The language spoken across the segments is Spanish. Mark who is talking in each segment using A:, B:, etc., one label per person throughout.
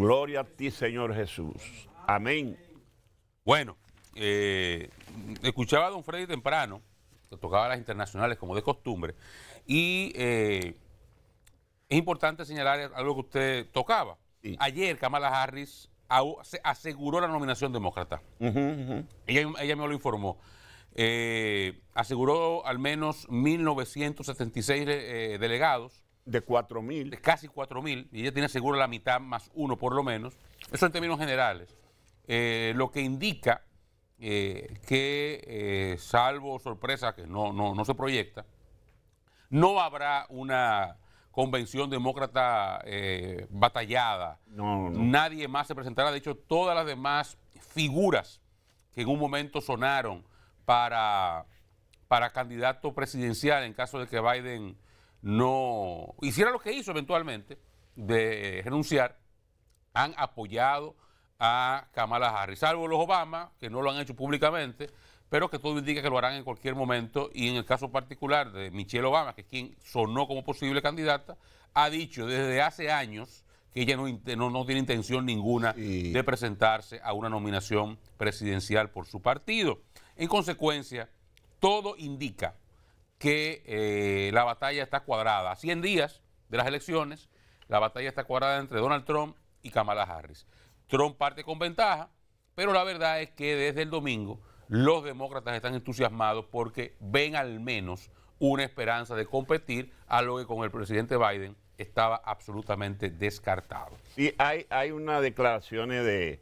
A: Gloria a ti, Señor Jesús. Amén. Bueno, eh, escuchaba a don Freddy temprano, que tocaba las internacionales como de costumbre, y eh, es importante señalar algo que usted tocaba. Ayer Kamala Harris aseguró la nominación demócrata.
B: Ella,
A: me lo informó. Eh, aseguró al menos 1.976 delegados de 4.000. Casi 4.000. mil, y ella tiene seguro la mitad más uno por lo menos. Eso en términos generales. Eh, lo que indica eh, que, eh, salvo sorpresa que no, no, se proyecta, no habrá una convención demócrata batallada.
B: Nadie
A: más se presentará. De hecho, todas las demás figuras que en un momento sonaron para, para candidato presidencial en caso de que Biden no hiciera lo que hizo eventualmente de eh, renunciar, han apoyado a Kamala Harris, salvo los Obama, que no lo han hecho públicamente, pero que todo indica que lo harán en cualquier momento. Y en el caso particular de Michelle Obama, que es quien sonó como posible candidata, ha dicho desde hace años que ella no, tiene intención ninguna de presentarse a una nominación presidencial por su partido. En consecuencia, todo indica que eh, la batalla está cuadrada. A 100 días de las elecciones, la batalla está cuadrada entre Donald Trump y Kamala Harris. Trump parte con ventaja, pero la verdad es que desde el domingo los demócratas están entusiasmados porque ven al menos una esperanza de competir, algo que con el presidente Biden estaba absolutamente descartado. Y hay, hay unas declaraciones de,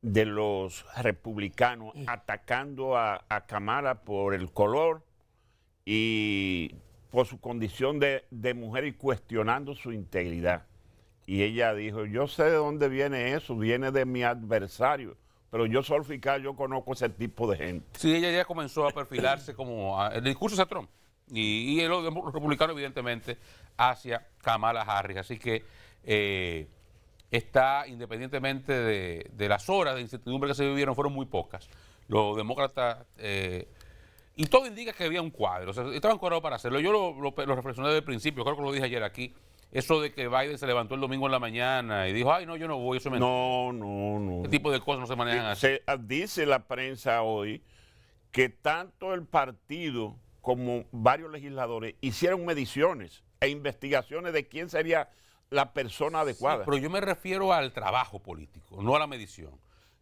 A: de los republicanos
B: atacando a Kamala por el color y por su condición de, mujer y cuestionando su integridad. Y ella dijo, yo sé de dónde viene eso, viene de mi adversario pero yo soy fiscal, yo conozco ese tipo de gente.
A: Sí, ella ya comenzó a perfilarse como ah, el discurso de Trump y, y republicano evidentemente, hacia Kamala Harris. Así que eh, está, independientemente de, las horas de incertidumbre que se vivieron, fueron muy pocas. Los demócratas eh, y todo indica que había un cuadro, o sea, estaban para hacerlo. Yo lo, lo, reflexioné desde el principio, creo que lo dije ayer aquí, eso de que Biden se levantó el domingo en la mañana y dijo, ay, no, yo no voy, eso me... No,
B: no, no. Ese tipo
A: de cosas no se manejan se, así. Ah, dice la prensa
B: hoy que tanto el partido como varios legisladores hicieron mediciones e investigaciones de quién sería la persona adecuada. pero
A: yo me refiero al trabajo político, no a la medición.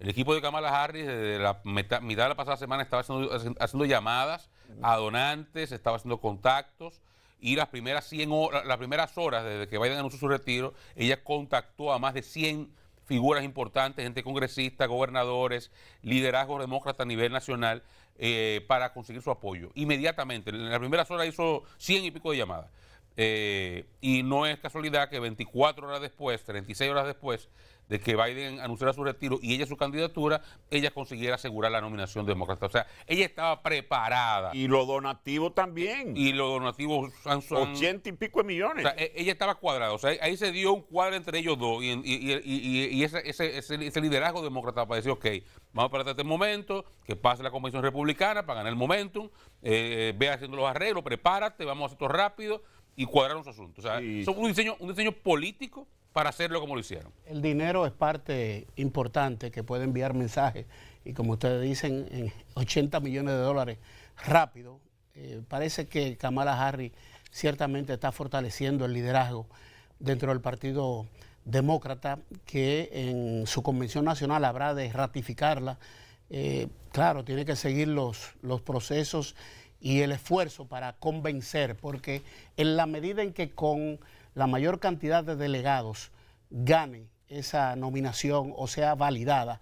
A: El equipo de Kamala Harris desde la mitad de la pasada semana estaba haciendo, llamadas a donantes, estaba haciendo contactos y las primeras horas, primeras horas desde que Biden anunció su retiro, ella contactó a más de 100 figuras importantes, gente congresista, gobernadores, liderazgo demócrata a nivel nacional eh, para conseguir su apoyo. Inmediatamente, en las primeras horas hizo 100 y pico de llamadas. Eh, y no es casualidad que 24 horas después, 36 horas después, de que Biden anunciara su retiro y ella su candidatura, ella consiguiera asegurar la nominación demócrata. O sea, ella estaba preparada. Y lo donativo también. Y lo donativo... han... Ochenta
B: y pico de millones. O sea,
A: e-, ella estaba cuadrada. O sea, ahí se dio un cuadro entre ellos dos y, ese, liderazgo demócrata para decir, ok, vamos a esperar este momento, que pase la convención republicana para ganar el momentum, eh, ve haciendo los arreglos, prepárate, vamos a hacer esto rápido y cuadrar los asuntos. O sea, es un diseño, un diseño político para hacerlo como lo hicieron.
C: El dinero es parte importante que puede enviar mensajes y como ustedes dicen, en 80 millones de dólares rápido. Eh, parece que Kamala Harris ciertamente está fortaleciendo el liderazgo dentro del Partido Demócrata, que en su convención nacional habrá de ratificarla. Eh, claro, tiene que seguir los, los procesos y el esfuerzo para convencer, porque en la medida en que con la mayor cantidad de delegados gane esa nominación o sea validada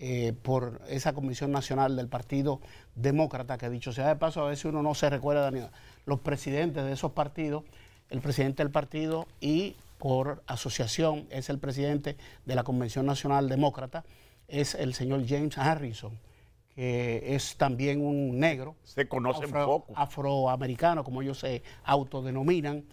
C: eh, por esa Comisión Nacional del Partido Demócrata, que dicho sea de paso, a veces uno no se recuerda Daniel los presidentes de esos partidos, el presidente del partido y por asociación es el presidente de la Convención Nacional Demócrata, es el señor James Harrison, que es también un negro. Se conoce poco. Afroamericano, como ellos se autodenominan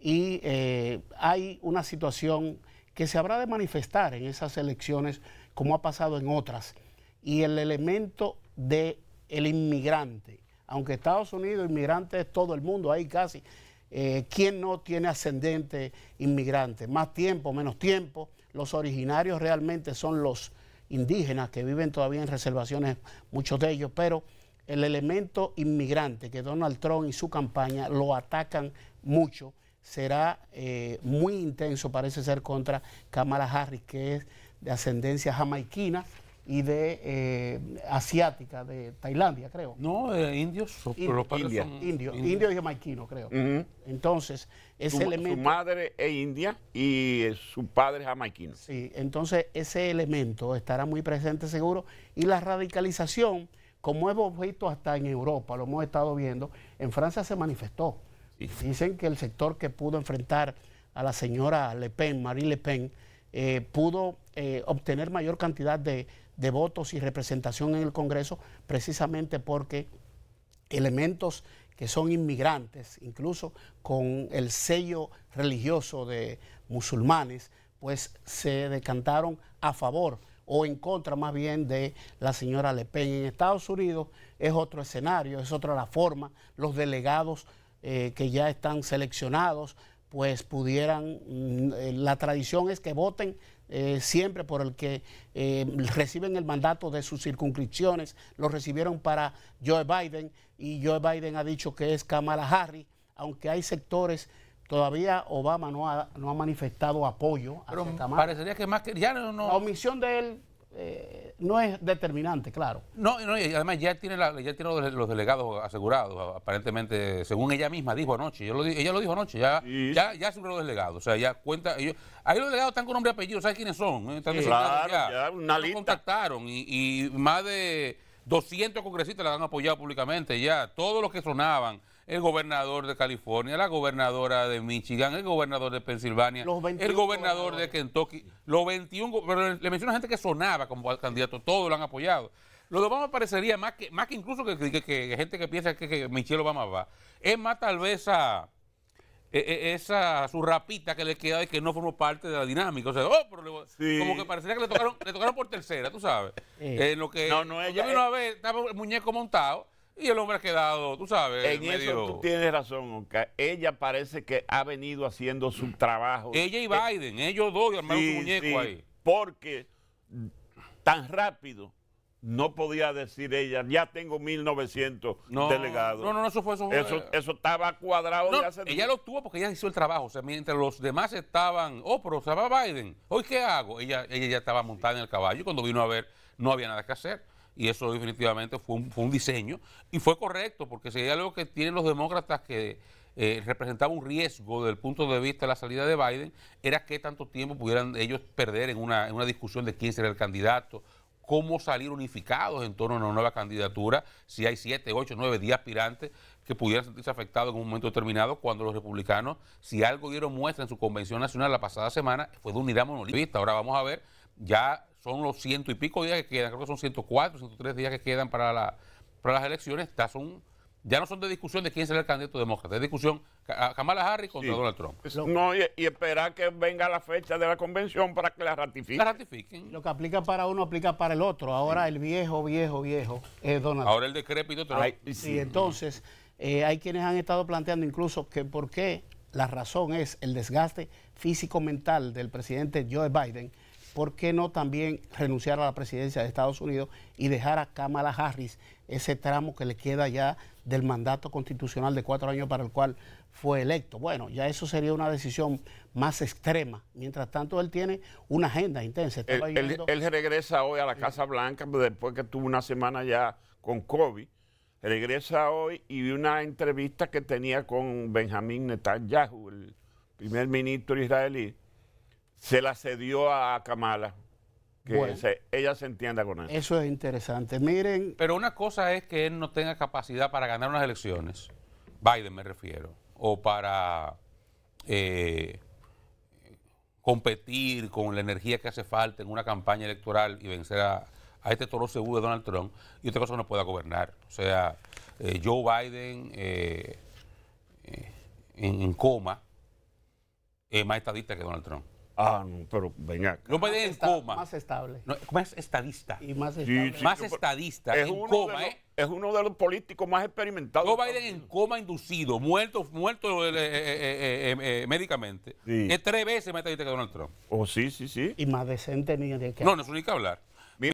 C: y eh, hay una situación que se habrá de manifestar en esas elecciones como ha pasado en otras. Y el elemento del el inmigrante, aunque Estados Unidos inmigrante es todo el mundo, hay casi, eh, ¿quién no tiene ascendente inmigrante? Más tiempo, menos tiempo, los originarios realmente son los indígenas que viven todavía en reservaciones, muchos de ellos, pero el elemento inmigrante que Donald Trump y su campaña lo atacan mucho será eh, muy intenso, parece ser, contra Kamala Harris, que es de ascendencia jamaiquina y de eh, asiática, de Tailandia, creo. No, eh, indios. pero indio, y jamaiquinos, creo. Entonces, ese elemento... Su
B: madre es india y su padre es jamaiquino.
C: Sí, entonces ese elemento estará muy presente seguro. Y la radicalización, como hemos visto hasta en Europa, lo hemos estado viendo, en Francia se manifestó. Dicen que el sector que pudo enfrentar a la señora Le Pen, Marie Le Pen, eh, pudo eh, obtener mayor cantidad de votos y representación en el Congreso precisamente porque elementos que son inmigrantes, incluso con el sello religioso de musulmanes, pues se decantaron a favor o en contra más bien de la señora Le Pen. En Estados Unidos es otro escenario, es otra la forma, los delegados eh, que ya están seleccionados, pues pudieran, mm, eh, la tradición es que voten eh, siempre por el que reciben el mandato de sus circunscripciones, lo recibieron para Joe Biden y Joe Biden ha dicho que es Kamala Harris, aunque hay sectores todavía Obama no ha, no ha manifestado apoyo. Pero
A: parecería que más
C: que La omisión de él eh, no es determinante, claro.
A: No, y además ya tiene, los, delegados asegurados, aparentemente, según ella misma dijo anoche, ella lo dijo anoche, ya, se ya, ya los delegados, o sea, ya cuenta, ahí los delegados están con nombre y apellido, ¿sabes quiénes son? Eh, están contactaron y, y más de 200 congresistas la han apoyado públicamente, ya, todos los que sonaban el gobernador de California, la gobernadora de Michigan, el gobernador de Pensilvania, el gobernador de Kentucky, los 21, pero le menciona gente que sonaba como candidato, todos lo han apoyado. Lo de Obama parecería, más que, más que incluso que, gente que piensa que, que, Michelle Obama va, es más tal vez a, e, e, esa su rapita que le queda de que no formó parte de la dinámica. O sea, oh, como que parecería que le tocaron, le tocaron por tercera, tú sabes. No, lo que, no, no, ella, yo vino a ver, estaba el muñeco montado y el hombre ha quedado, tú sabes. En eso tú
B: tienes razón, Ella parece que ha venido haciendo su trabajo. Ella
A: y Biden, ellos dos, armaron muñeco ahí.
B: Porque tan rápido no podía decir ella, ya tengo 1900 delegados. No, no, eso fue eso. Fue, eso, eh. eso, estaba cuadrado de hace Ella
A: lo tuvo porque ella hizo el trabajo. O sea, mientras los demás estaban, oh, pero se va Biden, ¿hoy qué hago? Ella, ella ya estaba montada en el caballo y cuando vino a ver no había nada que hacer y eso definitivamente fue un, diseño y fue correcto porque sería algo que tienen los demócratas que eh, representaba un riesgo desde el punto de vista de la salida de Biden era que tanto tiempo pudieran ellos perder en una, discusión de quién será el candidato, cómo salir unificados en torno a una nueva candidatura, si hay siete, ocho, nueve, días aspirantes que pudieran sentirse afectados en un momento determinado, cuando los republicanos, si algo dieron muestra en su convención nacional la pasada semana, fue de unidad monolítica. Ahora vamos a ver, ya son los ciento y pico días que quedan, creo que son 104, 103 días que quedan para, la, para las elecciones, son, ya no son de discusión de quién será el candidato demócrata, de discusión Kamala Harris contra Donald Trump.
B: No, y, esperar que venga la fecha de la convención para que la ratifiquen.
A: La ratifiquen.
C: Lo que aplica para uno aplica para el otro. Ahora el viejo, viejo, viejo es Donald Trump. Ahora el
A: decrépito Trump. sí. entonces
C: eh, hay quienes han estado planteando incluso que por qué la razón es el desgaste físico-mental del presidente Joe Biden ¿por qué no también renunciar a la presidencia de Estados Unidos y dejar a Kamala Harris ese tramo que le queda ya del mandato constitucional de cuatro años para el cual fue electo? Bueno, ya eso sería una decisión más extrema. Mientras tanto, él tiene una agenda intensa. Él,
B: regresa hoy a la Casa Blanca pues, después que tuvo una semana ya con COVID. Regresa hoy y vi una entrevista que tenía con Benjamín Netanyahu, el primer ministro israelí se la cedió a
A: Kamala. Que ella se entienda con eso.
C: Eso es interesante. Miren.
A: Pero una cosa es que él no tenga capacidad para ganar unas elecciones, Biden me refiero, o para eh, competir con la energía que hace falta en una campaña electoral y vencer a, este toro seguro de Donald Trump, y otra cosa no pueda gobernar. O sea, eh, Joe Biden eh, en, en, coma es más estadista que Donald Trump.
B: Ah, no, pero venga.
A: No Biden
C: en coma. Más estable.
A: más estadista. Y
C: más más estadista.
A: ¿eh? Es uno de los, políticos más experimentados. No Biden en coma inducido, muerto, muerto eh, eh, médicamente. Es tres veces más estadista que Donald Trump.
C: Oh, sí, sí, sí. Y más decente ni de que No,
A: no es único hablar.